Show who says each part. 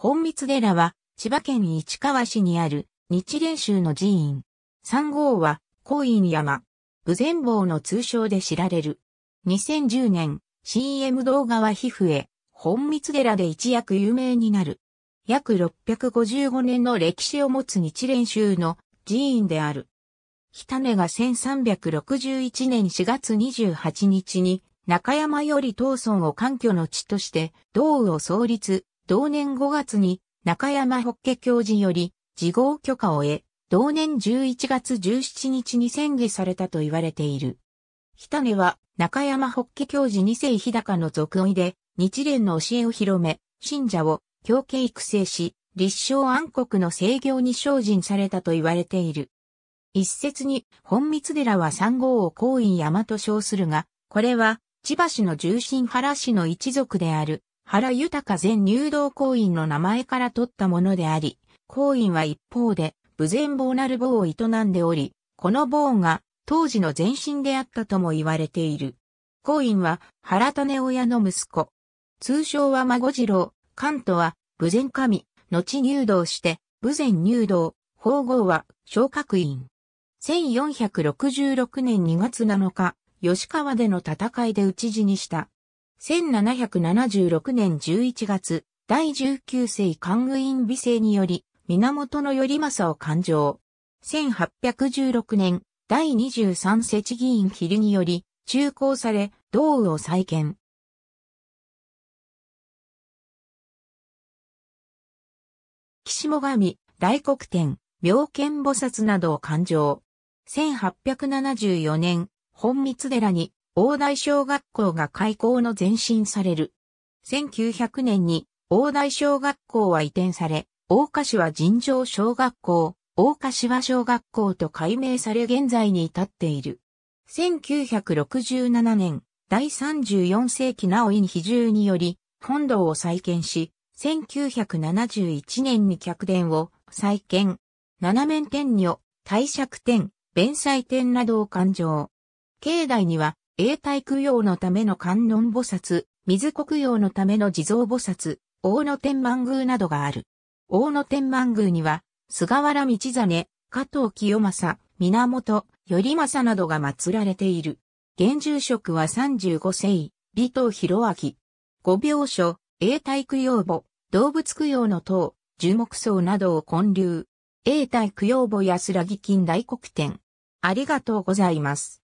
Speaker 1: 本密寺は、千葉県市川市にある日蓮宗の寺院。3号は、高院山、武前坊の通称で知られる。2010年、CM 動画は皮膚へ、本密寺で一躍有名になる。約655年の歴史を持つ日蓮宗の寺院である。日種が1361年4月28日に中山より東村を環境の地として、道を創立、同年5月に中山法華教授より自業許可を得、同年11月17日に宣議されたと言われている。日種は中山法華教授二世日高の続追で日蓮の教えを広め、信者を教家育成し、立正暗国の制御に精進されたと言われている。一説に本密寺は三号を高院山と称するが、これは千葉市の重心原氏の一族である原豊前入道公院の名前から取ったものであり、公院は一方で、無前棒なる棒を営んでおり、この棒が当時の前身であったとも言われている。公院は原種親の息子。通称は孫次郎、関東は無前神、後入道して、無前入道、法号は昇格院。1466年2月7日、吉川での戦いで討ち死にした。1776年11月、第19世官軍院美制により、源頼政を勘定。1816年、第23世知議員比により、中興され、道を再建。岸も神、大黒天、妙見菩薩などを勘定。1874年、本密寺に大台小学校が開校の前進される。1900年に大台小学校は移転され、大柏は尋常小学校、大柏は小学校と改名され現在に至っている。1967年、第34世紀直井に比重により、本堂を再建し、1971年に客殿を再建、七面天女、帝釈天、弁祭天などを勘定。境内には永代供養のための観音菩薩、水国用のための地蔵菩薩、大野天満宮などがある。大野天満宮には、菅原道真、加藤清正、源、頼政などが祀られている。現住職は35世、尾藤博明。五病所、永代供養母、動物供養の塔、樹木層などを建立。永代供養母安らぎ金大黒天。ありがとうございます。